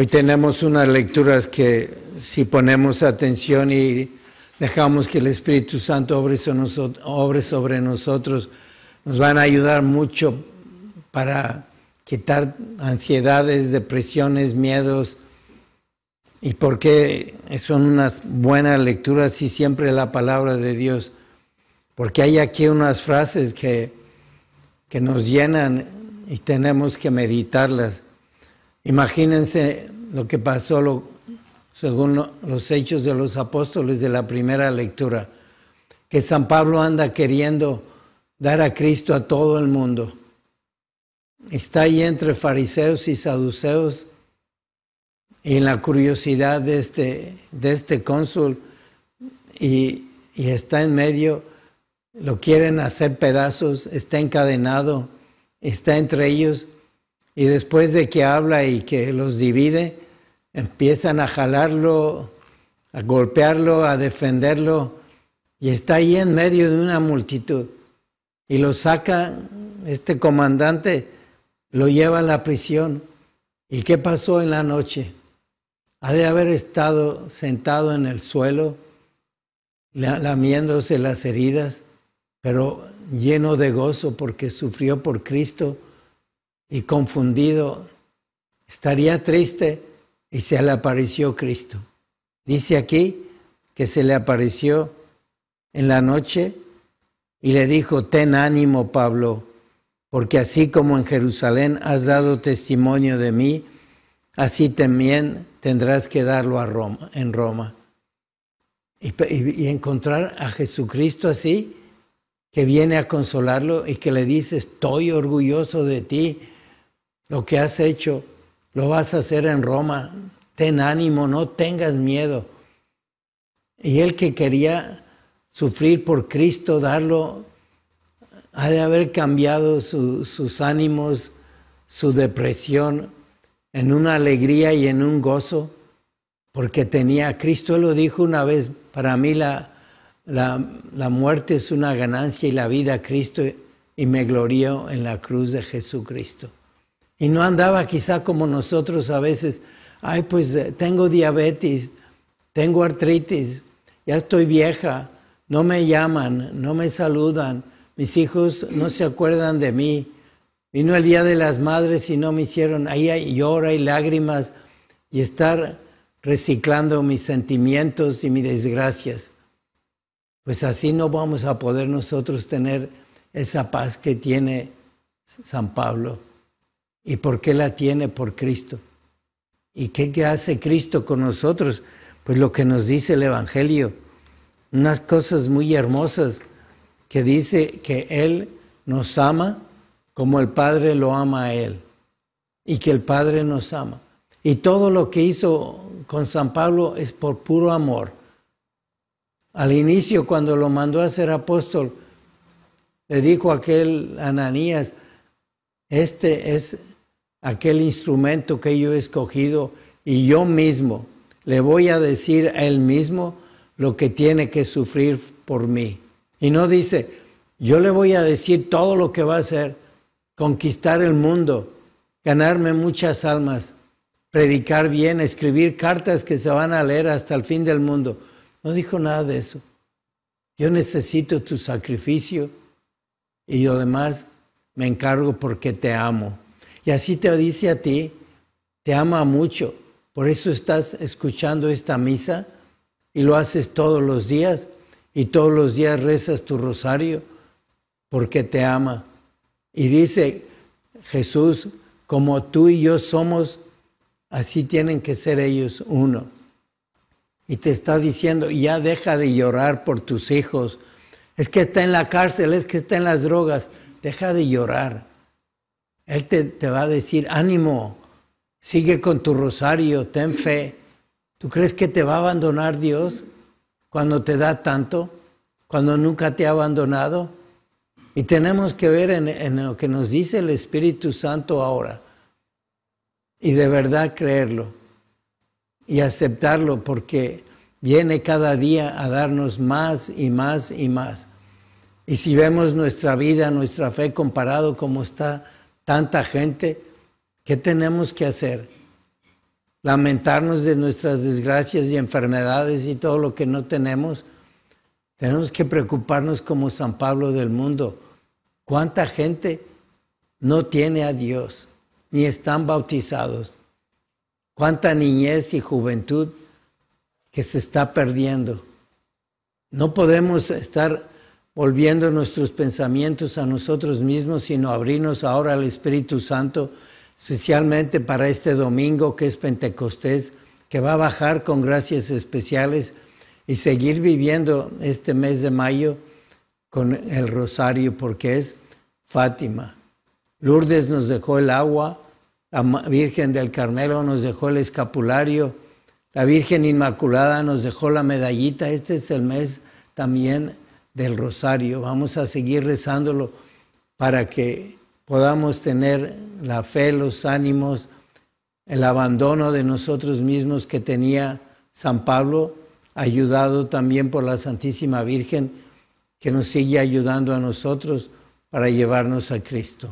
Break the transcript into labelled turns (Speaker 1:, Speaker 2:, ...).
Speaker 1: Hoy tenemos unas lecturas que si ponemos atención y dejamos que el Espíritu Santo obre sobre nosotros, nos van a ayudar mucho para quitar ansiedades, depresiones, miedos. ¿Y por qué son unas buenas lecturas y siempre la palabra de Dios? Porque hay aquí unas frases que, que nos llenan y tenemos que meditarlas. Imagínense lo que pasó según los hechos de los apóstoles de la primera lectura, que San Pablo anda queriendo dar a Cristo a todo el mundo. Está ahí entre fariseos y saduceos y en la curiosidad de este, de este cónsul y está en medio, lo quieren hacer pedazos, está encadenado, está entre ellos y después de que habla y que los divide, empiezan a jalarlo, a golpearlo, a defenderlo, y está ahí en medio de una multitud. Y lo saca, este comandante lo lleva a la prisión. ¿Y qué pasó en la noche? Ha de haber estado sentado en el suelo, lamiéndose las heridas, pero lleno de gozo porque sufrió por Cristo y confundido, estaría triste y se le apareció Cristo. Dice aquí que se le apareció en la noche y le dijo, ten ánimo Pablo, porque así como en Jerusalén has dado testimonio de mí, así también tendrás que darlo a Roma, en Roma. Y, encontrar a Jesucristo así, que viene a consolarlo y que le dice, estoy orgulloso de ti, lo que has hecho lo vas a hacer en Roma. Ten ánimo, no tengas miedo. Y el que quería sufrir por Cristo, darlo, ha de haber cambiado sus ánimos, su depresión, en una alegría y en un gozo, porque tenía, a Cristo Él lo dijo una vez, para mí la, la, la muerte es una ganancia y la vida a Cristo, y me glorío en la cruz de Jesucristo. Y no andaba quizá como nosotros a veces, ay, pues eh, tengo diabetes, tengo artritis, ya estoy vieja, no me llaman, no me saludan, mis hijos no se acuerdan de mí. Vino el Día de las Madres y no me hicieron, ahí hay llora y lágrimas y estar reciclando mis sentimientos y mis desgracias. Pues así no vamos a poder nosotros tener esa paz que tiene San Pablo. ¿Y por qué la tiene por Cristo? ¿Y qué, hace Cristo con nosotros? Pues lo que nos dice el Evangelio, unas cosas muy hermosas que dice que Él nos ama como el Padre lo ama a Él y que el Padre nos ama. Y todo lo que hizo con San Pablo es por puro amor. Al inicio, cuando lo mandó a ser apóstol, le dijo aquel Ananías, este es aquel instrumento que yo he escogido y yo mismo le voy a decir a él mismo lo que tiene que sufrir por mí. Y no dice, yo le voy a decir todo lo que va a hacer, conquistar el mundo, ganarme muchas almas, predicar bien, escribir cartas que se van a leer hasta el fin del mundo. No dijo nada de eso. Yo necesito tu sacrificio y lo demás me encargo porque te amo. Y así te dice a ti, te ama mucho. Por eso estás escuchando esta misa y lo haces todos los días y todos los días rezas tu rosario porque te ama. Y dice Jesús, como tú y yo somos, así tienen que ser ellos uno. Y te está diciendo, ya deja de llorar por tus hijos. Es que está en la cárcel, es que está en las drogas. Deja de llorar. Él te, va a decir, ánimo, sigue con tu rosario, ten fe. ¿Tú crees que te va a abandonar Dios cuando te da tanto, cuando nunca te ha abandonado? Y tenemos que ver en, en lo que nos dice el Espíritu Santo ahora y de verdad creerlo y aceptarlo porque viene cada día a darnos más y más y más. Y si vemos nuestra vida, nuestra fe comparado como está tanta gente, ¿qué tenemos que hacer? Lamentarnos de nuestras desgracias y enfermedades y todo lo que no tenemos. Tenemos que preocuparnos como San Pablo del mundo. ¿Cuánta gente no tiene a Dios ni están bautizados? ¿Cuánta niñez y juventud que se está perdiendo? No podemos estar volviendo nuestros pensamientos a nosotros mismos, sino abrirnos ahora al Espíritu Santo, especialmente para este domingo que es Pentecostés, que va a bajar con gracias especiales y seguir viviendo este mes de mayo con el rosario, porque es Fátima. Lourdes nos dejó el agua, la Virgen del Carmelo nos dejó el escapulario, la Virgen Inmaculada nos dejó la medallita. Este es el mes también del rosario. Vamos a seguir rezándolo para que podamos tener la fe, los ánimos, el abandono de nosotros mismos que tenía San Pablo, ayudado también por la Santísima Virgen, que nos sigue ayudando a nosotros para llevarnos a Cristo.